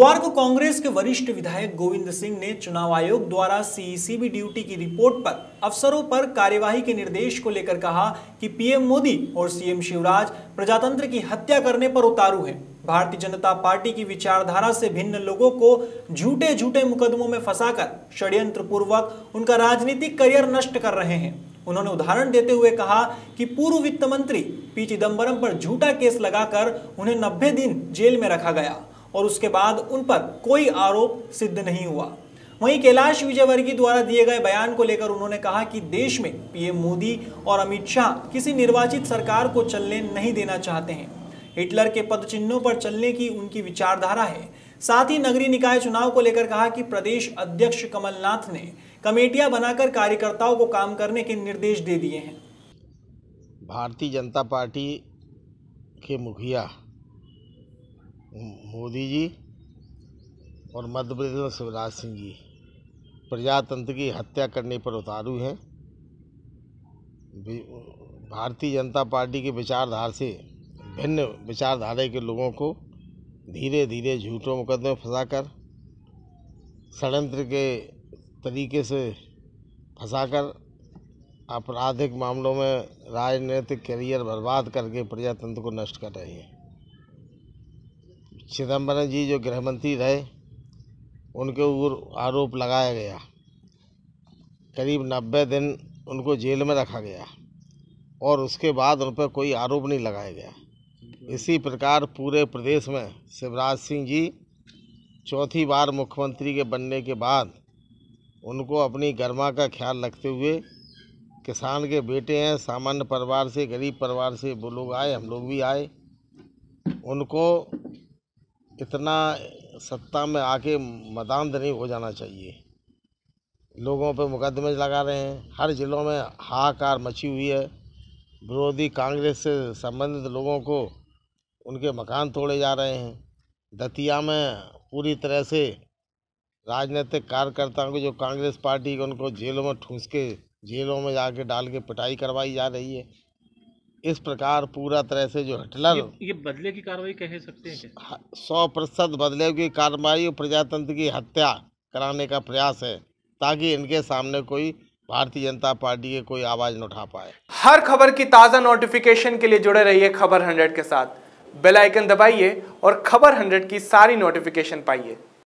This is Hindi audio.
गुरुवार को कांग्रेस के वरिष्ठ विधायक गोविंद सिंह ने चुनाव आयोग द्वारा सीसीबी e ड्यूटी की रिपोर्ट पर अफसरों पर कार्यवाही के निर्देश को लेकर कहा कि पीएम मोदी और सीएम शिवराज प्रजातंत्र की हत्या करने पर उतारू हैं भारतीय जनता पार्टी की विचारधारा से भिन्न लोगों को झूठे झूठे मुकदमों में फंसाकर षड्यंत्र पूर्वक उनका राजनीतिक करियर नष्ट कर रहे हैं उन्होंने उदाहरण देते हुए कहा कि पूर्व वित्त मंत्री पी चिदम्बरम पर झूठा केस लगाकर उन्हें नब्बे दिन जेल में रखा गया और उसके बाद उन पर कोई आरोप सिद्ध नहीं हुआ वहीं कैलाश विजयवर्गीय द्वारा दिए गए बयान को लेकर उन्होंने कहा कि देश में पीएम मोदी और अमित शाह किसी निर्वाचित सरकार को चलने नहीं देना चाहते हैं हिटलर के पद चिन्हों पर चलने की उनकी विचारधारा है साथ ही नगरी निकाय चुनाव को लेकर कहा कि प्रदेश अध्यक्ष कमलनाथ ने कमेटियां बनाकर कार्यकर्ताओं को काम करने के निर्देश दे दिए हैं भारतीय जनता पार्टी के मुखिया मोदी जी और मध्य प्रदेश में शिवराज सिंह जी प्रजातंत्र की हत्या करने पर उतारू हैं भारतीय जनता पार्टी के विचारधारा से भिन्न विचारधारा के लोगों को धीरे धीरे झूठों मुकदमे फंसा कर षडयंत्र के तरीके से फंसा कर आपराधिक मामलों में राजनीतिक करियर बर्बाद करके प्रजातंत्र को नष्ट कर रहे हैं चिदम्बरम जी जो गृहमंत्री रहे उनके ऊपर आरोप लगाया गया करीब नब्बे दिन उनको जेल में रखा गया और उसके बाद उन पर कोई आरोप नहीं लगाया गया इसी प्रकार पूरे प्रदेश में शिवराज सिंह जी चौथी बार मुख्यमंत्री के बनने के बाद उनको अपनी गर्मा का ख्याल रखते हुए किसान के बेटे हैं सामान्य परिवार से गरीब परिवार से वो लोग आए हम लोग भी आए उनको इतना सत्ता में आके मदान नहीं हो जाना चाहिए लोगों पर मुकदमे लगा रहे हैं हर ज़िलों में हाहाकार मची हुई है विरोधी कांग्रेस से संबंधित लोगों को उनके मकान तोड़े जा रहे हैं दतिया में पूरी तरह से राजनीतिक कार्यकर्ताओं को जो कांग्रेस पार्टी के उनको जेलों में ठूंस के जेलों में जाके डाल के पिटाई करवाई जा रही है इस प्रकार पूरा तरह से जो हिटलर ये, ये बदले की कार्रवाई कह सकते हैं हाँ, सौ प्रतिशत बदले की कार्रवाई प्रजातंत्र की हत्या कराने का प्रयास है ताकि इनके सामने कोई भारतीय जनता पार्टी के कोई आवाज न उठा पाए हर खबर की ताज़ा नोटिफिकेशन के लिए जुड़े रहिए खबर हंड्रेड के साथ बेल आइकन दबाइए और खबर हंड्रेड की सारी नोटिफिकेशन पाइए